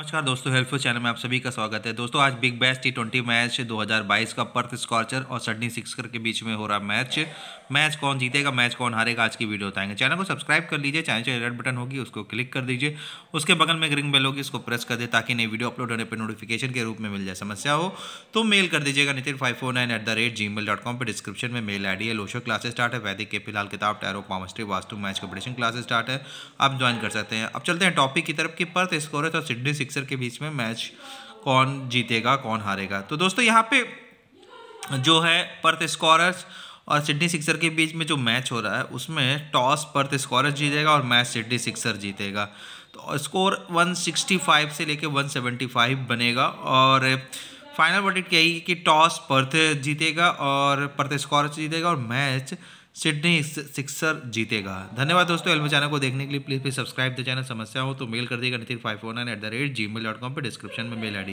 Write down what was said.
नमस्कार दोस्तों helpful channel में आप सभी का स्वागत है दोस्तों आज Big Bash T twenty match 2022 का पर्थ स्कॉर्चर और सडनी सिक्सकर के बीच में हो रहा मैच मैच कौन जीतेगा मैच कौन हारेगा आज की वीडियो बताएंगे चैनल को सब्सक्राइब कर लीजिए चैनल से रेड बटन होगी उसको क्लिक कर दीजिए उसके बगल में रिंग बेल होगी उसको प्रेस कर दे ताकि नई वीडियो अपलोड होने पर नोटिफिकेशन के रूप में मिल जाए समस्या हो तो मेल कर दीजिएगा Nitin five four nine eight the rate G mail dot com पर डिस्क्रिप्शन में मेल आई है लोशो क्लासेस स्टार्ट है वैदिक के फिलहाल किताब tarot palmistry Vastu match competition classes start है आप ज्वाइन कर सकते हैं अब चलते हैं टॉपिक की तरफ कि पर्थ स्कोरस और सिडनी सिक्सर के बीच में मैच कौन जीतेगा कौन हारेगा तो दोस्तों यहाँ पे जो है पर्थ स्कोरस और सिडनी सिक्सर के बीच में जो मैच हो रहा है उसमें टॉस पर्थ स्कोर जीतेगा और मैच सिडनी सिक्सर जीतेगा तो स्कोर 165 से लेके 175 बनेगा और फाइनल वर्डिक्ट यही कि टॉस पर्थ जीतेगा और पर्थ स्कोर जीतेगा और मैच सिडनी सिक्सर जीतेगा धन्यवाद दोस्तों एलमे चैनल को देखने के लिए please please subscribe the channel समस्या हो तो मेल कर देगा Nitin five four nine eight the rate G mail dot com पर डिस्क्रिप्शन में मेल आई